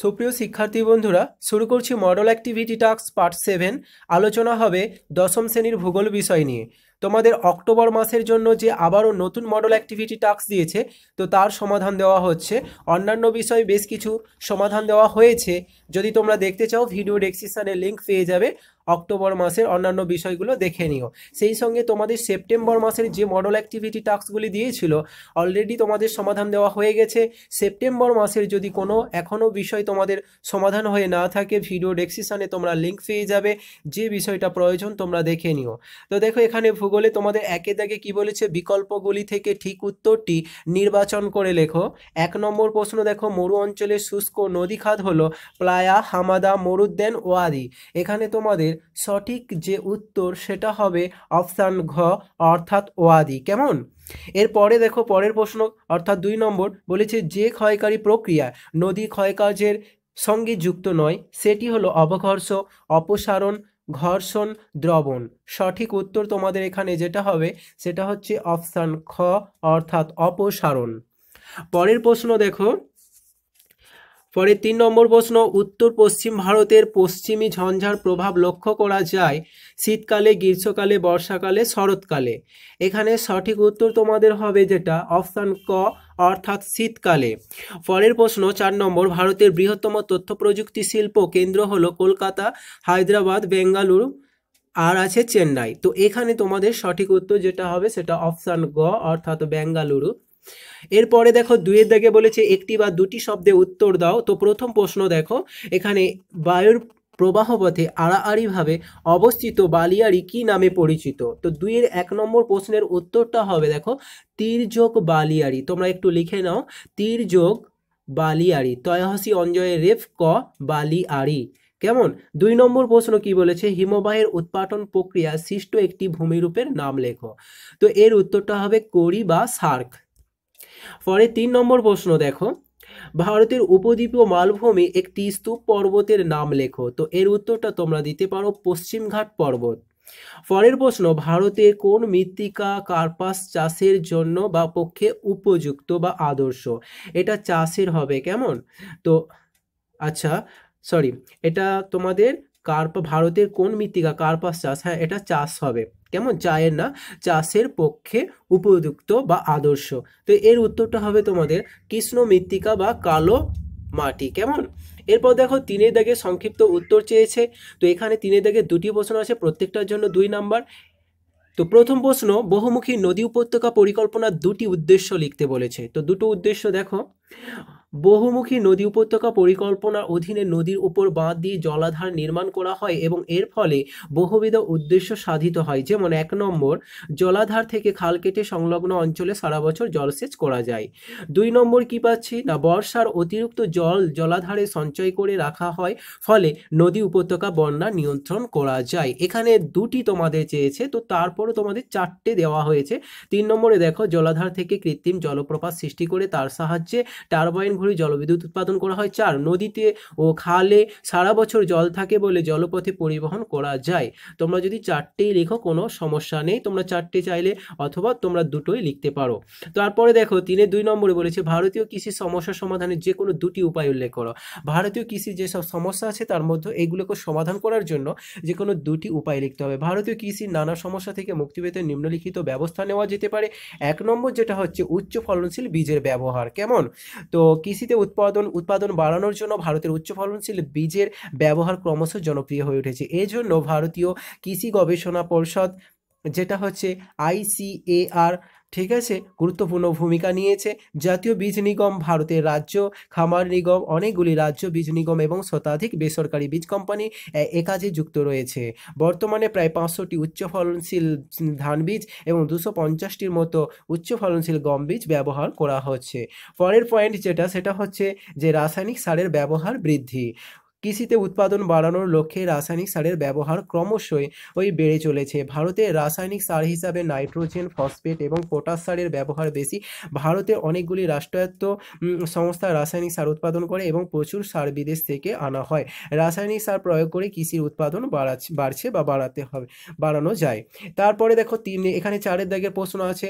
সুপ্রিয় শিক্ষার্থী বন্ধুরা শুরু করছি model activity task part seven আলোচনা হবে দশম শ্রেণীর ভূগোল বিষয় নিয়ে তোমাদের অক্টোবর মাসের জন্য যে আবারও নতুন মডেল অ্যাক্টিভিটি টাস্ক দিয়েছে তো তার সমাধান দেওয়া হচ্ছে অন্যান্য বিষয়ে বেশ কিছু সমাধান দেওয়া হয়েছে যদি তোমরা দেখতে চাও ভিডিও ডেসক্রিপশানে লিঙ্ক পেয়ে যাবে অক্টোবর মাসের অন্যান্য বিষয়গুলো দেখে নিও সেই সঙ্গে তোমাদের সেপ্টেম্বর মাসের যে মডেল অ্যাক্টিভিটি টাস্কগুলি দিয়েছিল অলরেডি তোমাদের সমাধান দেওয়া হয়ে গেছে সেপ্টেম্বর মাসের যদি কোনো এখনও বিষয় তোমাদের সমাধান হয়ে না থাকে ভিডিও ডেসক্রিপশানে তোমরা লিঙ্ক পেয়ে যাবে যে বিষয়টা প্রয়োজন তোমরা দেখে নিও তো দেখো এখানে ভূগোলে তোমাদের একে দাগে কি বলেছে বিকল্পগুলি থেকে ঠিক উত্তরটি নির্বাচন করে লেখো এক নম্বর প্রশ্ন দেখো মরু অঞ্চলের শুষ্ক নদী খাদ হলো প্লায়া হামাদা মরুদ্দেন ওয়াদি এখানে তোমাদের সঠিক যে উত্তর সেটা হবে অপশান ঘ অর্থাৎ ওয়াদি কেমন এরপরে দেখো পরের প্রশ্ন অর্থাৎ দুই নম্বর বলেছে যে ক্ষয়কারী প্রক্রিয়া নদী ক্ষয়কার্যের সঙ্গে যুক্ত নয় সেটি হলো অবঘর্ষ অপসারণ ঘর্ষণ দ্রবণ সঠিক উত্তর তোমাদের এখানে যেটা হবে সেটা হচ্ছে অপশান খ অর্থাৎ অপসারণ পরের প্রশ্ন দেখো পরে তিন নম্বর প্রশ্ন উত্তর পশ্চিম ভারতের পশ্চিমী ঝঞ্ঝার প্রভাব লক্ষ্য করা যায় শীতকালে গ্রীষ্মকালে বর্ষাকালে শরৎকালে এখানে সঠিক উত্তর তোমাদের হবে যেটা অপশান ক অর্থাৎ শীতকালে পরের প্রশ্ন চার নম্বর ভারতের বৃহত্তম তথ্য প্রযুক্তি শিল্প কেন্দ্র হল কলকাতা হায়দ্রাবাদ বেঙ্গালুরু আর আছে চেন্নাই তো এখানে তোমাদের সঠিক উত্তর যেটা হবে সেটা অপশান গ অর্থাৎ বেঙ্গালুরু এরপরে দেখো দুইয়ের দাগে বলেছে একটি বা দুটি শব্দে উত্তর দাও তো প্রথম প্রশ্ন দেখো এখানে বায়ুর প্রবাহপথে আড়াআড়িভাবে অবস্থিত বালিয়াড়ি কি নামে পরিচিত তো দুইয়ের এক নম্বর প্রশ্নের উত্তরটা হবে দেখো তীরযোগ বালিয়াড়ি তোমরা একটু লিখে নাও তীরযোগ বালিয়াড়ি তয়হসি অঞ্জয়ে রেফ ক বালিয়াড়ি কেমন দুই নম্বর প্রশ্ন কি বলেছে হিমবাহের উৎপাটন প্রক্রিয়া সৃষ্ট একটি ভূমিরূপের নাম লেখো তো এর উত্তরটা হবে করি বা সার্ক পরে তিন নম্বর প্রশ্ন দেখো ভারতের উপদ্বীপীয় মালভূমি একটি স্তূপ পর্বতের নাম লেখো তো এর উত্তরটা তোমরা দিতে পারো পশ্চিমঘাট পর্বত পরের প্রশ্ন ভারতের কোন মৃত্তিকা কার্পাস চাষের জন্য বা পক্ষে উপযুক্ত বা আদর্শ এটা চাষের হবে কেমন তো আচ্ছা সরি এটা তোমাদের কার্প ভারতের কোন মৃত্তিকা কার্পাস চাষ হ্যাঁ এটা চাষ হবে কেমন চায়ের না চাষের পক্ষে উপযুক্ত বা আদর্শ তো এর উত্তরটা হবে তোমাদের কৃষ্ণ মৃত্তিকা বা কালো মাটি কেমন এরপর দেখো তিনের দাগে সংক্ষিপ্ত উত্তর চেয়েছে তো এখানে তিনের দাগে দুটি প্রশ্ন আছে প্রত্যেকটার জন্য দুই নাম্বার তো প্রথম প্রশ্ন বহুমুখী নদী উপত্যকা পরিকল্পনার দুটি উদ্দেশ্য লিখতে বলেছে তো দুটো উদ্দেশ্য দেখো বহুমুখী নদী উপত্যকা পরিকল্পনার অধীনে নদীর উপর বাঁধ দিয়ে জলাধার নির্মাণ করা হয় এবং এর ফলে বহুবিধ উদ্দেশ্য সাধিত হয় যেমন এক নম্বর জলাধার থেকে খাল কেটে সংলগ্ন অঞ্চলে সারা বছর জলসেচ করা যায় দুই নম্বর কি পাচ্ছি না বর্ষার অতিরিক্ত জল জলাধারে সঞ্চয় করে রাখা হয় ফলে নদী উপত্যকা বন্যা নিয়ন্ত্রণ করা যায় এখানে দুটি তোমাদের চেয়েছে তো তারপরও তোমাদের চারটে দেওয়া হয়েছে তিন নম্বরে দেখো জলাধার থেকে কৃত্রিম জলপ্রপাত সৃষ্টি করে তার সাহায্যে টারবাইন ঘুরে জলবিদ্যুৎ উৎপাদন করা হয় চার নদীতে ও খালে সারা বছর জল থাকে বলে জলপথে পরিবহন করা যায় তোমরা যদি চারটেই লেখো কোনো সমস্যা নেই তোমরা চারটে চাইলে অথবা তোমরা দুটোই লিখতে পারো তারপরে দেখো তিনে দুই নম্বরে বলেছে ভারতীয় কৃষি সমস্যা সমাধানের যে কোনো দুটি উপায় উল্লেখ করো ভারতীয় কৃষি যেসব সমস্যা আছে তার মধ্যে এইগুলোকে সমাধান করার জন্য যে কোনো দুটি উপায় লিখতে হবে ভারতীয় কৃষির নানা সমস্যা থেকে মুক্তি পেতে নিম্নলিখিত ব্যবস্থা নেওয়া যেতে পারে এক নম্বর যেটা হচ্ছে উচ্চ ফলনশীল বীজের ব্যবহার কেমন তো কৃষি কৃষিতে উৎপাদন উৎপাদন বাড়ানোর জন্য ভারতের উচ্চ ফলনশীল বীজের ব্যবহার ক্রমশ জনপ্রিয় হয়ে উঠেছে এজন্য ভারতীয় কৃষি গবেষণা পরিষদ যেটা হচ্ছে আইসিএআর ঠিক আছে গুরুত্বপূর্ণ ভূমিকা নিয়েছে জাতীয় বীজ নিগম ভারতের রাজ্য খামার নিগম অনেকগুলি রাজ্য বীজ নিগম এবং শতাধিক বেসরকারি বীজ কোম্পানি একাজে যুক্ত রয়েছে বর্তমানে প্রায় পাঁচশোটি উচ্চ ফলনশীল ধান বীজ এবং দুশো পঞ্চাশটির মতো উচ্চ ফলনশীল গম বীজ ব্যবহার করা হচ্ছে পরের পয়েন্ট যেটা সেটা হচ্ছে যে রাসায়নিক সারের ব্যবহার বৃদ্ধি কৃষিতে উৎপাদন বাড়ানোর লক্ষ্যে রাসায়নিক সারের ব্যবহার ক্রমশই ওই বেড়ে চলেছে ভারতে রাসায়নিক সার হিসাবে নাইট্রোজেন ফসফেট এবং পটাশ সারের ব্যবহার বেশি ভারতে অনেকগুলি রাষ্ট্রায়ত্ত সংস্থা রাসায়নিক সার উৎপাদন করে এবং প্রচুর সার বিদেশ থেকে আনা হয় রাসায়নিক সার প্রয়োগ করে কৃষির উৎপাদন বাড়াচ্ছে বাড়ছে বা বাড়াতে হবে বাড়ানো যায় তারপরে দেখো তিন এখানে চারের দাগের প্রশ্ন আছে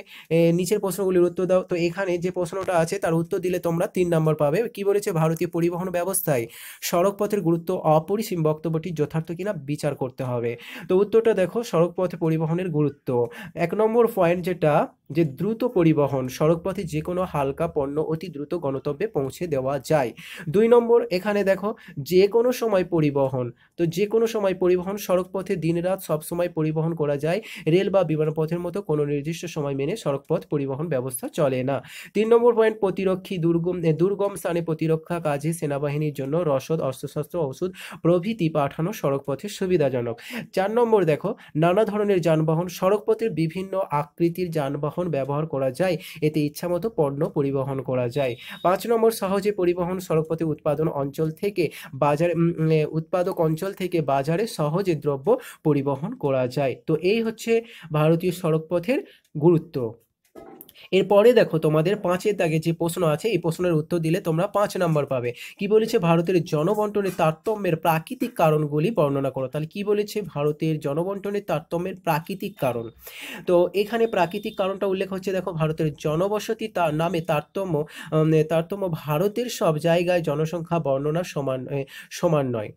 নিচের প্রশ্নগুলির উত্তর দাও তো এখানে যে প্রশ্নটা আছে তার উত্তর দিলে তোমরা তিন নম্বর পাবে কি বলেছে ভারতীয় পরিবহন ব্যবস্থায় সড়কপথের গুরুত্ব অপরিসীম বক্তব্যটি যথার্থ কিনা বিচার করতে হবে তো উত্তরটা দেখো সড়কপথে পরিবহনের গুরুত্ব এক নম্বর পয়েন্ট যেটা যে দ্রুত পরিবহন সড়কপথে যে কোনো হালকা পণ্য অতি দ্রুত গণতব্যে পৌঁছে দেওয়া যায় দুই নম্বর এখানে দেখো যে কোনো সময় পরিবহন তো যে কোনো সময় পরিবহন সড়কপথে দিনরাত সবসময় পরিবহন করা যায় রেল বা বিমানপথের মতো কোনো নির্দিষ্ট সময় মেনে সড়কপথ পরিবহন ব্যবস্থা চলে না তিন নম্বর পয়েন্ট প্রতিরক্ষী দুর্গম দুর্গম স্থানে প্রতিরক্ষা কাজে সেনাবাহিনীর জন্য রসদ অস্ত্রশস্ত্র ওষুধ প্রভৃতি পাঠানো সড়কপথে সুবিধাজনক চার নম্বর দেখো নানা ধরনের যানবাহন সড়কপথের বিভিন্ন আকৃতির যানবাহন যানবাহন ব্যবহার করা যায় এতে ইচ্ছামতো পণ্য পরিবহন করা যায় পাঁচ নম্বর সহজে পরিবহন সড়কপথে উৎপাদন অঞ্চল থেকে বাজার উৎপাদক অঞ্চল থেকে বাজারে সহজে দ্রব্য পরিবহন করা যায় তো এই হচ্ছে ভারতীয় সড়কপথের গুরুত্ব এরপরে দেখো তোমাদের পাঁচের দাগে যে প্রশ্ন আছে এই প্রশ্নের উত্তর দিলে তোমরা পাঁচ নম্বর পাবে কি বলেছে ভারতের জনবন্টনের তারতম্যের প্রাকৃতিক কারণগুলি বর্ণনা করো তাহলে কি বলেছে ভারতের জনবন্টনের তারতম্যের প্রাকৃতিক কারণ তো এখানে প্রাকৃতিক কারণটা উল্লেখ হচ্ছে দেখো ভারতের জনবসতি তার নামে তারতম্য তারতম্য ভারতের সব জায়গায় জনসংখ্যা বর্ণনা সমান সমান নয়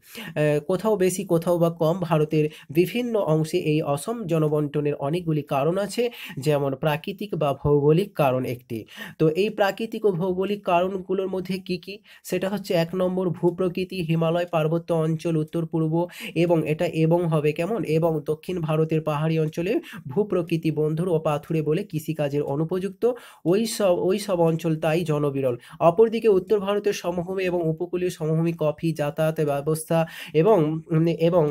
কোথাও বেশি কোথাও বা কম ভারতের বিভিন্ন অংশে এই অসম জনবন্টনের অনেকগুলি কারণ আছে যেমন প্রাকৃতিক বা ভৌগোলিক ভৌগোলিক কারণ একটি তো এই প্রাকৃতিক ও ভৌগোলিক কারণগুলোর মধ্যে কি কি সেটা হচ্ছে এক নম্বর ভূপ্রকৃতি হিমালয় পার্বত্য অঞ্চল উত্তর পূর্ব এবং এটা এবং হবে কেমন এবং দক্ষিণ ভারতের পাহাড়ি অঞ্চলে ভূপ্রকৃতি বন্ধুর ও পাথুরে বলে কৃষিকাজের অনুপযুক্ত ওই সব ওই সব অঞ্চল তাই জনবিরল অপরদিকে উত্তর ভারতের সমভূমি এবং উপকূলীয় সমভূমি কফি যাতায়াত ব্যবস্থা এবং এবং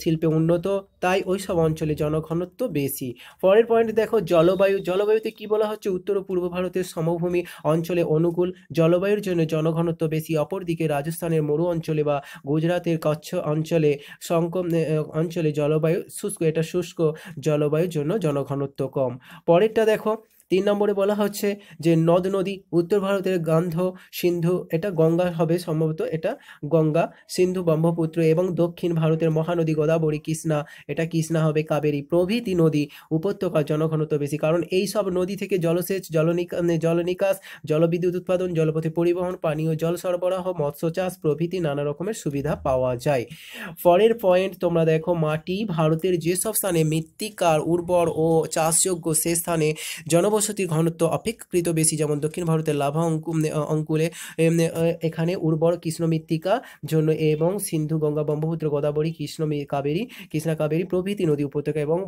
শিল্পে উন্নত তাই ওই সব অঞ্চলে জনঘনত্ব বেশি পরের পয়েন্ট দেখো জলবায়ু জলবায়ুতে কি বলা হচ্ছে উত্তর ও পূর্ব ভারতের সমভূমি অঞ্চলে অনুকূল জলবায়ুর জন্য জনঘনত্ব বেশি অপরদিকে রাজস্থানের মরু অঞ্চলে বা গুজরাতের কচ্ছ অঞ্চলে সংকম অঞ্চলে জলবায়ু শুষ্ক এটা শুষ্ক জলবায়ুর জন্য জনঘনত্ব কম পরেরটা দেখো তিন নম্বরে বলা হচ্ছে যে নদ নদী উত্তর ভারতের গান্ধ সিন্ধু এটা গঙ্গা হবে সম্ভবত এটা গঙ্গা সিন্ধু ব্রহ্মপুত্র এবং দক্ষিণ ভারতের মহানদী গোদাবরী কৃষ্ণা এটা কৃষ্ণা হবে কাবেরী প্রভৃতি নদী উপত্যকার জনঘনত্ব বেশি কারণ এই সব নদী থেকে জলসেচ জলনিকা মানে জলনিকাশ জলবিদ্যুৎ উৎপাদন জলপথে পরিবহন পানীয় জল সরবরাহ মৎস্য চাষ প্রভৃতি নানা রকমের সুবিধা পাওয়া যায় পরের পয়েন্ট তোমরা দেখো মাটি ভারতের যেসব স্থানে মৃত্তিকার উর্বর ও চাষযোগ্য সে স্থানে জনব জনবসতির ঘনত্ব অপেক্ষাকৃত বেশি যেমন দক্ষিণ ভারতের লাভা অঙ্কু অঙ্কুরে এখানে উর্বর কৃষ্ণ মৃত্তিকা জন্য এবং সিন্ধু গঙ্গা ব্রহ্মপুত্র গোদাবরী কৃষ্ণ কাবেরী কৃষ্ণা কাবেরী প্রভৃতি নদী উপত্যকা এবং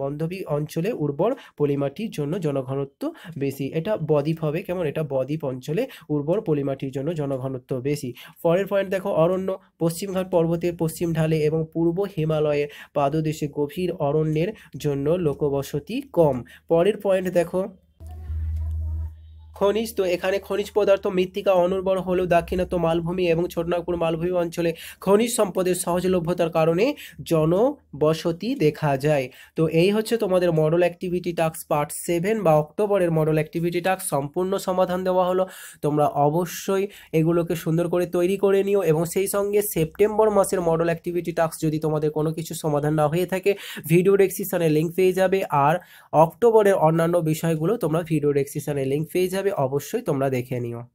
বন্ধবী অঞ্চলে উর্বর পলিমাটির জন্য জনঘনত্ব বেশি এটা বদ্বীপ হবে কেমন এটা বদ্বীপ অঞ্চলে উর্বর পলিমাটির জন্য জনঘনত্ব বেশি পরের পয়েন্ট দেখো অরণ্য পশ্চিমঘাট পর্বতের পশ্চিম ঢালে এবং পূর্ব হিমালয়ের পাদদেশে গভীর অরণ্যের জন্য লোকবসতি কম পরের পয়েন্ট देखो খনিজ তো এখানে খনিজ পদার্থ মৃত্তিকা অনুর্বর হলেও দাক্ষিণাত্য মালভূমি এবং ছোটনাগপুর মালভূমি অঞ্চলে খনিজ সম্পদের সহজলভ্যতার কারণে জনবসতি দেখা যায় তো এই হচ্ছে তোমাদের model activity task part seven বা অক্টোবরের মডেল অ্যাক্টিভিটি টাস্ক সম্পূর্ণ সমাধান দেওয়া হলো তোমরা অবশ্যই এগুলোকে সুন্দর করে তৈরি করে নিও এবং সেই সঙ্গে সেপ্টেম্বর মাসের মডেল অ্যাক্টিভিটি টাস্ক যদি তোমাদের কোনো কিছু সমাধান না হয়ে থাকে ভিডিও ডেক্সিশানে লিঙ্ক পেয়ে যাবে আর অক্টোবরের অন্যান্য বিষয়গুলো তোমরা ভিডিও ডেক্সিশানে লিঙ্ক পেয়ে যাবে অবশ্যই তোমরা দেখে নিও